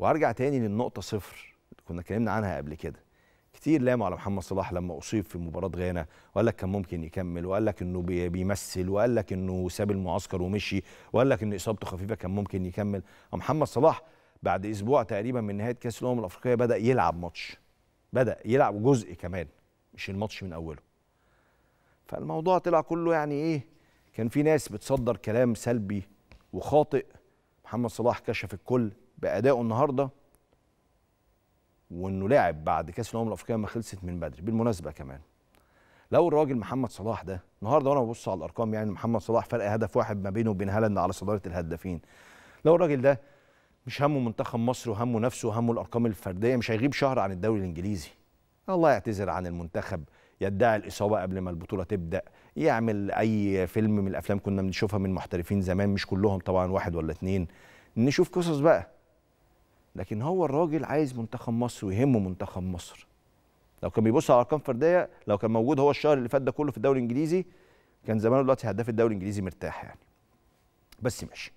وارجع تاني للنقطه صفر كنا اتكلمنا عنها قبل كده كتير لاموا على محمد صلاح لما اصيب في مباراه غانا وقال لك كان ممكن يكمل وقال لك انه بيمثل وقال لك انه ساب المعسكر ومشي وقال لك ان اصابته خفيفه كان ممكن يكمل محمد صلاح بعد اسبوع تقريبا من نهايه كاس الامم الافريقيه بدا يلعب ماتش بدا يلعب جزء كمان مش الماتش من اوله فالموضوع طلع كله يعني ايه كان في ناس بتصدر كلام سلبي وخاطئ محمد صلاح كشف الكل بادائه النهارده وانه لاعب بعد كاس الامم الافريقيه ما خلصت من بدري بالمناسبه كمان لو الراجل محمد صلاح ده النهارده وانا ببص على الارقام يعني محمد صلاح فرق هدف واحد ما بينه وبين هالاند على صداره الهدافين لو الراجل ده مش همه منتخب مصر وهمه نفسه وهمه الارقام الفرديه مش هيغيب شهر عن الدوري الانجليزي الله يعتذر عن المنتخب يدعي الاصابه قبل ما البطوله تبدا يعمل اي فيلم من الافلام كنا بنشوفها من محترفين زمان مش كلهم طبعا واحد ولا اتنين نشوف قصص بقى لكن هو الراجل عايز منتخب مصر ويهمه منتخب مصر لو كان بيبص على ارقام فرديه لو كان موجود هو الشهر اللي فات ده كله في الدوري الانجليزي كان زمانه دلوقتي هداف الدوري الانجليزي مرتاح يعني بس ماشي